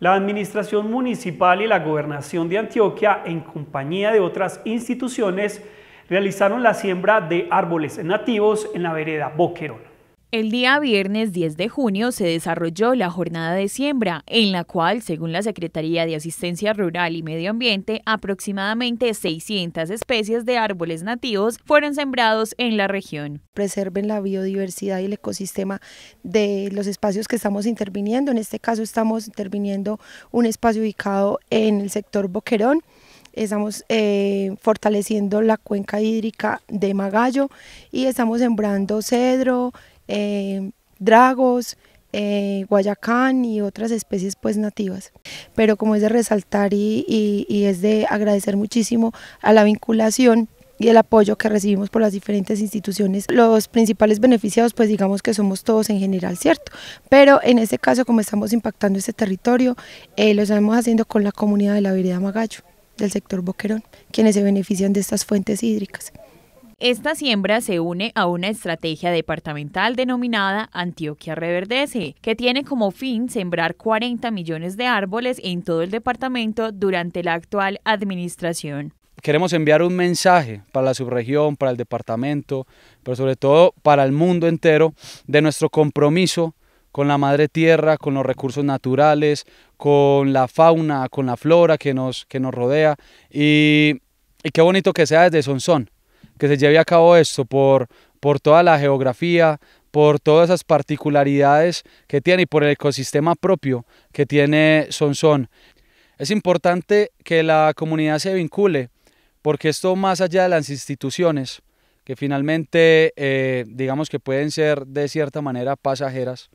La Administración Municipal y la Gobernación de Antioquia, en compañía de otras instituciones, realizaron la siembra de árboles nativos en la vereda Boquerón. El día viernes 10 de junio se desarrolló la jornada de siembra, en la cual, según la Secretaría de Asistencia Rural y Medio Ambiente, aproximadamente 600 especies de árboles nativos fueron sembrados en la región. Preserven la biodiversidad y el ecosistema de los espacios que estamos interviniendo. En este caso estamos interviniendo un espacio ubicado en el sector Boquerón estamos eh, fortaleciendo la cuenca hídrica de Magallo y estamos sembrando cedro, eh, dragos, eh, guayacán y otras especies pues nativas. Pero como es de resaltar y, es de agradecer muchísimo a la vinculación y el apoyo que recibimos por las diferentes instituciones. Los principales beneficiados, pues digamos que somos todos en general, ¿cierto? Pero en este caso, como estamos impactando este territorio, eh, lo estamos haciendo con la comunidad de la vereda Magallo, del sector Boquerón, quienes se benefician de estas fuentes hídricas. Esta siembra se une a una estrategia departamental denominada Antioquia Reverdece, que tiene como fin sembrar 40 millones de árboles en todo el departamento durante la actual administración queremos enviar un mensaje para la subregión, para el departamento, pero sobre todo para el mundo entero de nuestro compromiso con la madre tierra, con los recursos naturales, con la fauna, con la flora que nos, que nos rodea. Y, qué bonito que sea desde Sonsón, que se lleve a cabo esto por, por toda la geografía, por todas esas particularidades que tiene y por el ecosistema propio que tiene Sonson. Es importante que la comunidad se vincule, porque esto más allá de las instituciones, que finalmente eh, digamos que pueden ser de cierta manera pasajeras,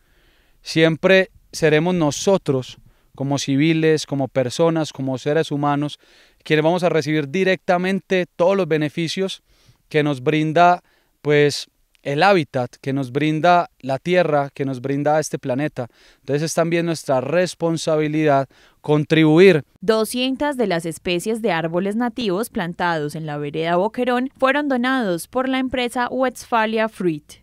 siempre seremos nosotros como civiles, como personas, como seres humanos, quienes vamos a recibir directamente todos los beneficios que nos brinda pues el hábitat que nos brinda la tierra, que nos brinda este planeta. Entonces es también nuestra responsabilidad contribuir. 200 de las especies de árboles nativos plantados en la vereda Boquerón fueron donados por la empresa Westfalia Fruit.